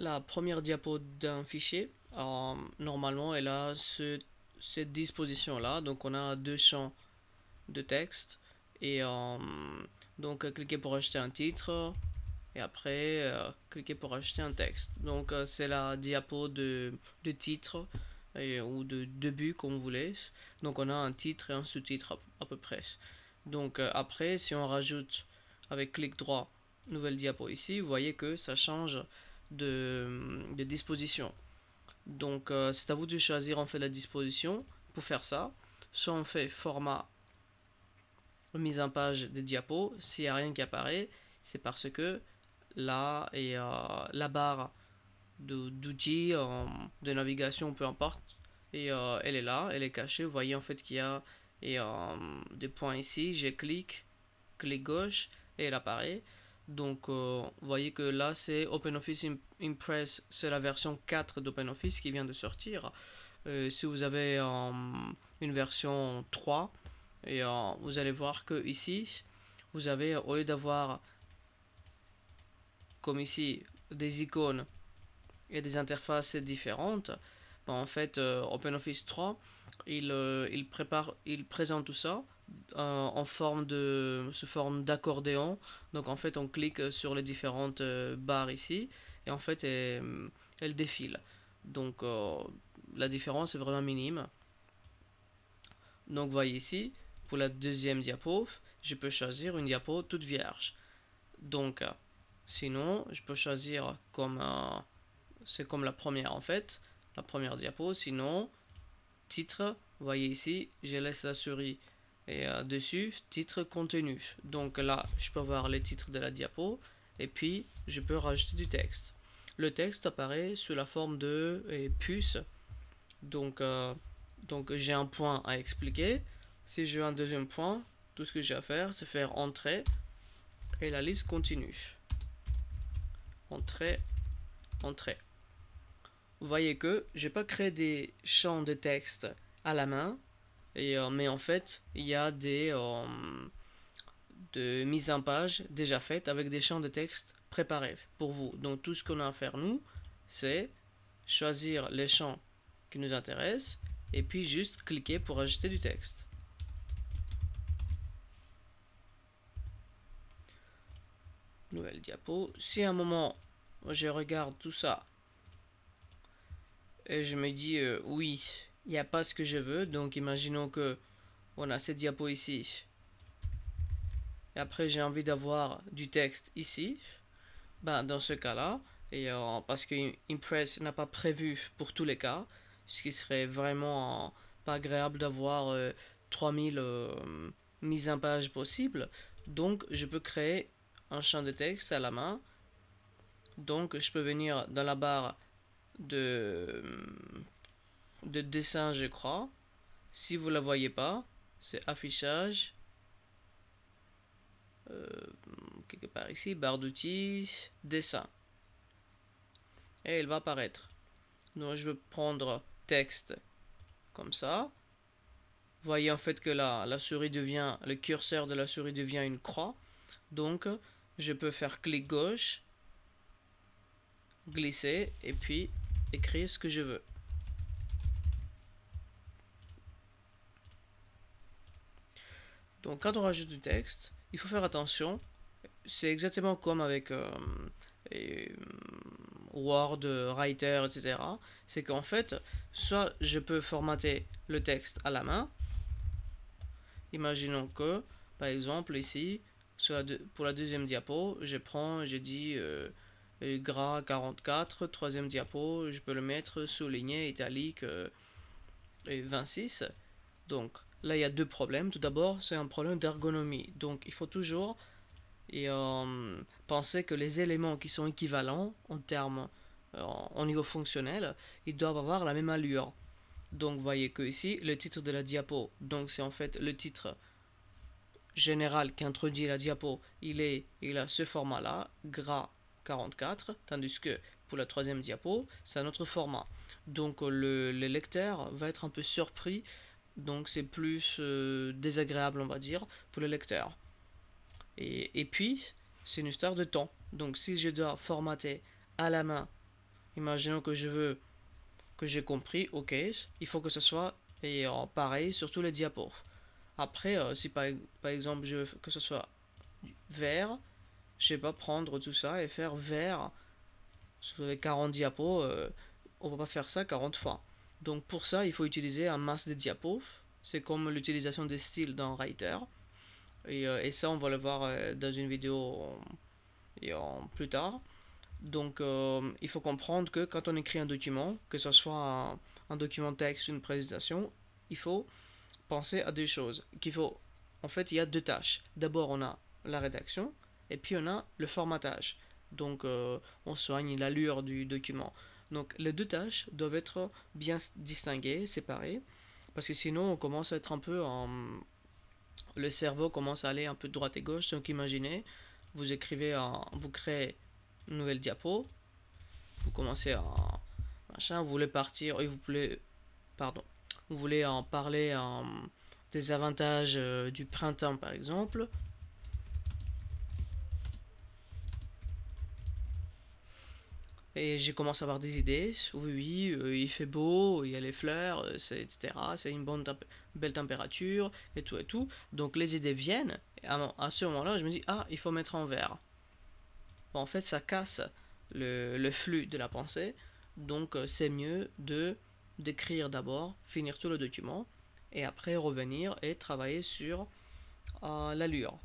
la première diapo d'un fichier, euh, normalement, elle a cette disposition-là. Donc, on a deux champs de texte. Et euh, donc, euh, cliquez pour acheter un titre. Et après, cliquez pour acheter un texte. Donc, c'est la diapo de, de titre ou de début, comme vous voulez. Donc, on a un titre et un sous-titre à, peu près. Donc, après, si on rajoute avec clic droit, nouvelle diapo ici, vous voyez que ça change de, disposition. Donc euh, c'est à vous de choisir en fait la disposition pour faire ça. Soit on fait format mise en page de diapos, s'il n'y a rien qui apparaît, c'est parce que là et euh, la barre d'outils, de, euh, de navigation, peu importe, et elle est là, elle est cachée. Vous voyez en fait qu'il y a des points ici, je clique, clic gauche et elle apparaît. Donc, euh, vous voyez que là, c'est OpenOffice Impress, c'est la version 4 d'OpenOffice qui vient de sortir. Euh, si vous avez euh, une version 3, et, vous allez voir que ici, vous avez, au lieu d'avoir, comme ici, des icônes et des interfaces différentes, bah, en fait, euh, OpenOffice 3, euh, il, prépare, il présente tout ça euh, en forme de forme d'accordéon. Donc en fait, on clique sur les différentes barres ici et en fait, elle, elle défile. Donc la différence est vraiment minime. Donc voyez ici, pour la deuxième diapo, je peux choisir une diapo toute vierge. Donc sinon, je peux choisir comme c'est comme la première en fait, la première diapo. Sinon, titre, voyez ici, je laisse la souris et euh, dessus, titre contenu. Donc là, je peux voir les titres de la diapo et puis je peux rajouter du texte. Le texte apparaît sous la forme de et euh, puce. Donc, euh, donc j'ai un point à expliquer. Si j'ai un deuxième point, tout ce que j'ai à faire, c'est faire entrer et la liste continue. Entrée, entrée vous voyez que j'ai pas créé des champs de texte à la main, euh, mais en fait, il y a des euh, de mises en page déjà faites avec des champs de texte préparés pour vous. Donc tout ce qu'on a à faire, nous, c'est choisir les champs qui nous intéressent, et puis juste cliquer pour ajouter du texte. Nouvelle diapo. Si à un moment, je regarde tout ça et je me dis euh, oui, il n'y a pas ce que je veux. Donc imaginons que on a cette diapo ici. Et après j'ai envie d'avoir du texte ici. Ben, dans ce cas-là, et euh, parce que Impress n'a pas prévu pour tous les cas, ce qui serait vraiment euh, pas agréable d'avoir 3000 mises en page possibles. Donc je peux créer un champ de texte à la main. Donc je peux venir dans la barre de, de dessin, je crois. Si vous ne la voyez pas, c'est affichage. Euh, quelque part ici, barre d'outils, dessin. Et il va apparaître. Donc je vais prendre texte comme ça. voyez en fait que là, la souris devient, le curseur de la souris devient une croix. Donc je peux faire clic gauche, glisser et puis écrire ce que je veux. Donc quand on rajoute du texte, il faut faire attention. C'est exactement comme avec euh, Word, Writer, etc. C'est qu'en fait, soit je peux formater le texte à la main. Imaginons que, par exemple, ici, pour la deuxième diapo, je prends, je dis... Euh, gras 44, troisième diapo, je peux le mettre souligné, italique 26. Euh, donc là, il y a deux problèmes. Tout d'abord, c'est un problème d'ergonomie. Donc il faut toujours et, euh, penser que les éléments qui sont équivalents en termes, euh, en niveau fonctionnel, ils doivent avoir la même allure. Donc voyez que ici, le titre de la diapo, donc c'est en fait le titre général qui introduit la diapo, il, est, il a ce format-là, gras 44, tandis que pour la troisième diapo, c'est un autre format. Donc euh, le, lecteur va être un peu surpris, donc c'est plus euh, désagréable, on va dire, pour le lecteur. Et, puis, c'est une histoire de temps. Donc si je dois formater à la main, imaginons que je veux que j'ai compris, ok, il faut que ce soit et, pareil sur tous les diapos. Après, euh, si par, par exemple je veux que ce soit vert, je sais pas, prendre tout ça et faire vers, 40 diapos, euh, on va pas faire ça 40 fois. Donc pour ça, il faut utiliser un masque de diapos, c'est comme l'utilisation des styles dans Writer. Euh, et, ça, on va le voir euh, dans une vidéo plus tard. Donc il faut comprendre que quand on écrit un document, que ce soit un, document texte, ou une présentation, il faut penser à deux choses. Qu'il faut, en fait, il y a deux tâches. D'abord, on a la rédaction et puis on a le formatage. Donc euh, on soigne l'allure du document. Donc les deux tâches doivent être bien distinguées, séparées, parce que sinon on commence à être un peu Le cerveau commence à aller un peu de droite et gauche. Donc imaginez, vous écrivez, vous créez une nouvelle diapo, vous commencez à... Machin, vous voulez partir, et vous voulez... Pardon. Vous voulez en parler des avantages euh, du printemps par exemple, Et j'ai commencé à avoir des idées. Oui, oui, euh, il fait beau, il y a les fleurs, euh, etc. C'est une bonne belle température, et tout, et tout. Donc les idées viennent. Et à, ce moment-là, je me dis, ah, il faut mettre en vert. en fait, ça casse le, le, flux de la pensée. Donc euh, c'est mieux de d'écrire d'abord, finir tout le document, et après revenir et travailler sur l'allure.